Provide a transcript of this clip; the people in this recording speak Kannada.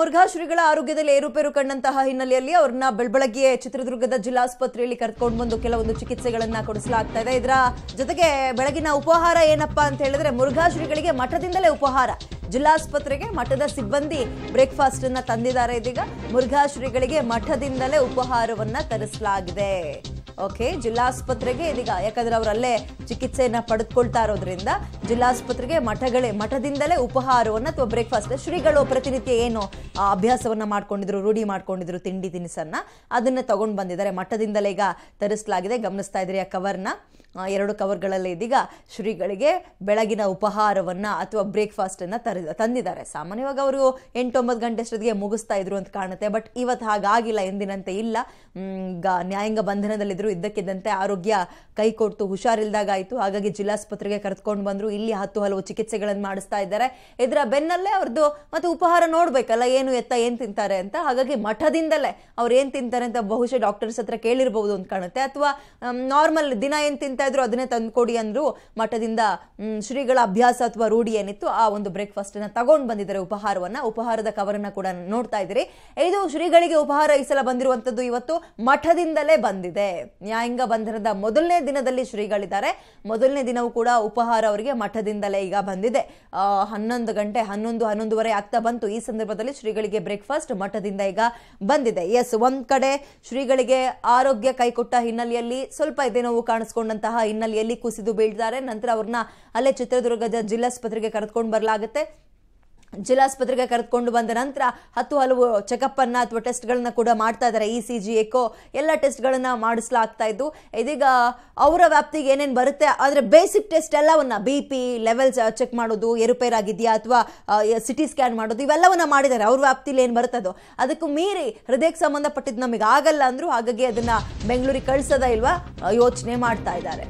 ಮುರುಘಾ ಶ್ರೀಗಳ ಆರೋಗ್ಯದಲ್ಲಿ ಏರುಪೇರು ಕಂಡಂತಹ ಹಿನ್ನೆಲೆಯಲ್ಲಿ ಅವ್ರನ್ನ ಬೆಳಬೆಳಗ್ಗೆ ಚಿತ್ರದುರ್ಗದ ಜಿಲ್ಲಾಸ್ಪತ್ರೆಯಲ್ಲಿ ಕರ್ಕೊಂಡು ಬಂದು ಕೆಲವೊಂದು ಚಿಕಿತ್ಸೆಗಳನ್ನ ಕೊಡಿಸಲಾಗ್ತಾ ಇದೆ ಇದರ ಜೊತೆಗೆ ಬೆಳಗಿನ ಉಪಹಾರ ಏನಪ್ಪಾ ಅಂತ ಹೇಳಿದ್ರೆ ಮುರುಘಾ ಶ್ರೀಗಳಿಗೆ ಮಠದಿಂದಲೇ ಉಪಹಾರ ಜಿಲ್ಲಾಸ್ಪತ್ರೆಗೆ ಮಠದ ಸಿಬ್ಬಂದಿ ಬ್ರೇಕ್ಫಾಸ್ಟ್ ಅನ್ನ ತಂದಿದ್ದಾರೆ ಇದೀಗ ಮುರುಘಾ ಶ್ರೀಗಳಿಗೆ ಮಠದಿಂದಲೇ ಉಪಹಾರವನ್ನ ತರಿಸಲಾಗಿದೆ ಓಕೆ ಜಿಲ್ಲಾಸ್ಪತ್ರೆಗೆ ಇದೀಗ ಯಾಕಂದ್ರೆ ಅವರಲ್ಲೇ ಚಿಕಿತ್ಸೆಯನ್ನ ಪಡೆದುಕೊಳ್ತಾ ಇರೋದ್ರಿಂದ ಜಿಲ್ಲಾಸ್ಪತ್ರೆಗೆ ಮಠಗಳೇ ಮಠದಿಂದಲೇ ಉಪಹಾರವನ್ನ ಅಥವಾ ಬ್ರೇಕ್ಫಾಸ್ಟ್ ಶ್ರೀಗಳು ಪ್ರತಿನಿತ್ಯ ಏನು ಅಭ್ಯಾಸವನ್ನ ಮಾಡ್ಕೊಂಡಿದ್ರು ರೂಢಿ ಮಾಡ್ಕೊಂಡಿದ್ರು ತಿಂಡಿ ತಿನಿಸನ್ನ ಅದನ್ನ ತಗೊಂಡು ಬಂದಿದ್ದಾರೆ ಮಠದಿಂದಲೇ ಈಗ ತರಿಸಲಾಗಿದೆ ಗಮನಿಸ್ತಾ ಇದ್ರಿ ಆ ಕವರ್ನ ಎರಡು ಕವರ್ಗಳಲ್ಲಿ ಇದೀಗ ಶ್ರೀಗಳಿಗೆ ಬೆಳಗಿನ ಉಪಹಾರವನ್ನ ಅಥವಾ ಬ್ರೇಕ್ಫಾಸ್ಟ್ ಅನ್ನ ತರಿ ತಂದಿದ್ದಾರೆ ಸಾಮಾನ್ಯವಾಗಿ ಅವರು ಎಂಟೊಂಬತ್ತು ಗಂಟೆ ಅಷ್ಟೊತ್ತಿಗೆ ಮುಗಿಸ್ತಾ ಇದ್ರು ಅಂತ ಕಾಣುತ್ತೆ ಬಟ್ ಇವತ್ತು ಹಾಗಾಗಿಲ್ಲ ಎಂದಿನಂತೆ ಇಲ್ಲ ಗ ನ್ಯಾಯಾಂಗ ಬಂಧನದಲ್ಲಿದ್ದರು ಇದ್ದಕ್ಕಿದ್ದಂತೆ ಆರೋಗ್ಯ ಕೈ ಕೊಡ್ತು ಹುಷಾರಿಲ್ದಾಗ ಆಯಿತು ಹಾಗಾಗಿ ಜಿಲ್ಲಾಸ್ಪತ್ರೆಗೆ ಕರೆದುಕೊಂಡು ಬಂದರು ಇಲ್ಲಿ ಹತ್ತು ಹಲವು ಚಿಕಿತ್ಸೆಗಳನ್ನು ಮಾಡಿಸ್ತಾ ಇದ್ದಾರೆ ಇದರ ಬೆನ್ನಲ್ಲೇ ಅವ್ರದ್ದು ಮತ್ತು ಉಪಹಾರ ನೋಡಬೇಕಲ್ಲ ಏನು ಎತ್ತ ಏನು ತಿಂತಾರೆ ಅಂತ ಹಾಗಾಗಿ ಮಠದಿಂದಲೇ ಅವ್ರು ಏನು ತಿಂತಾರೆ ಅಂತ ಬಹುಶಃ ಡಾಕ್ಟರ್ಸ್ ಹತ್ರ ಕೇಳಿರ್ಬೋದು ಅಂತ ಕಾಣುತ್ತೆ ಅಥವಾ ನಾರ್ಮಲ್ ದಿನ ಏನು ತಿಂತಾ ಇದ್ರು ಅದನ್ನೇ ತಂದುಕೊಡಿ ಅಂದರು ಮಠದಿಂದ ಶ್ರೀಗಳ ಅಭ್ಯಾಸ ಅಥವಾ ರೂಢಿ ಏನಿತ್ತು ಆ ಒಂದು ಬ್ರೇಕ್ಫಾಸ್ಟನ್ನು ತಗೊಂಡು ಬಂದಿದ್ದಾರೆ ಉಪಹಾರವನ್ನು ಉಪಹಾರದ ಕವರನ್ನು ಕೂಡ ನೋಡ್ತಾ ಇದ್ದೀರಿ ಇದು ಶ್ರೀಗಳಿಗೆ ಉಪಹಾರ ಈ ಸಲ ಬಂದಿರುವಂಥದ್ದು ಇವತ್ತು ಮಠದಿಂದಲೇ ಬಂದಿದೆ ನ್ಯಾಯಾಂಗ ಬಂಧನದ ಮೊದಲನೇ ದಿನದಲ್ಲಿ ಶ್ರೀಗಳಿದ್ದಾರೆ ಮೊದಲನೇ ದಿನವೂ ಕೂಡ ಉಪಹಾರ ಅವರಿಗೆ ಮಠದಿಂದಲೇ ಈಗ ಬಂದಿದೆ ಹನ್ನೊಂದು ಗಂಟೆ ಹನ್ನೊಂದು ಹನ್ನೊಂದುವರೆ ಆಗ್ತಾ ಬಂತು ಈ ಸಂದರ್ಭದಲ್ಲಿ ಶ್ರೀಗಳಿಗೆ ಬ್ರೇಕ್ಫಾಸ್ಟ್ ಮಠದಿಂದ ಈಗ ಬಂದಿದೆ ಎಸ್ ಒಂದ್ ಕಡೆ ಶ್ರೀಗಳಿಗೆ ಆರೋಗ್ಯ ಕೈಕೊಟ್ಟ ಹಿನ್ನೆಲೆಯಲ್ಲಿ ಸ್ವಲ್ಪ ನೋವು ಕಾಣಿಸ್ಕೊಂಡಂತಹ ಹಿನ್ನೆಲೆಯಲ್ಲಿ ಕುಸಿದು ಬೀಳ್ತಾರೆ ನಂತರ ಅವ್ರನ್ನ ಅಲ್ಲೇ ಚಿತ್ರದುರ್ಗದ ಜಿಲ್ಲಾಸ್ಪತ್ರೆಗೆ ಕರೆದುಕೊಂಡು ಬರಲಾಗುತ್ತೆ ಜಿಲ್ಲಾಸ್ಪತ್ರೆಗೆ ಕರೆದುಕೊಂಡು ಬಂದ ನಂತರ ಹತ್ತು ಹಲವು ಚೆಕಪ್ ಅನ್ನ ಅಥವಾ ಟೆಸ್ಟ್ಗಳನ್ನ ಕೂಡ ಮಾಡ್ತಾ ಇದ್ದಾರೆ ಇ ಸಿ ಜಿ ಎಕೋ ಎಲ್ಲ ಟೆಸ್ಟ್ಗಳನ್ನ ಮಾಡಿಸ್ಲಾಗ್ತಾ ಇದ್ದು ಇದೀಗ ಅವರ ವ್ಯಾಪ್ತಿಗೆ ಏನೇನು ಬರುತ್ತೆ ಆದರೆ ಬೇಸಿಕ್ ಟೆಸ್ಟ್ ಎಲ್ಲವನ್ನ ಬಿ ಪಿ ಲೆವೆಲ್ಸ್ ಚೆಕ್ ಮಾಡೋದು ಏರುಪೇರಾಗಿದೆಯಾ ಅಥವಾ ಸಿಟಿ ಸ್ಕ್ಯಾನ್ ಮಾಡೋದು ಇವೆಲ್ಲವನ್ನ ಮಾಡಿದ್ದಾರೆ ಅವ್ರ ವ್ಯಾಪ್ತಿಲಿ ಏನು ಬರುತ್ತದೋ ಅದಕ್ಕೂ ಮೀರಿ ಹೃದಯಕ್ಕೆ ಸಂಬಂಧಪಟ್ಟಿದ್ದು ನಮಗೆ ಆಗಲ್ಲ ಅಂದ್ರು ಹಾಗಾಗಿ ಅದನ್ನ ಬೆಂಗಳೂರಿಗೆ ಕಳಿಸೋದ ಇಲ್ವಾ ಯೋಚನೆ ಮಾಡ್ತಾ ಇದ್ದಾರೆ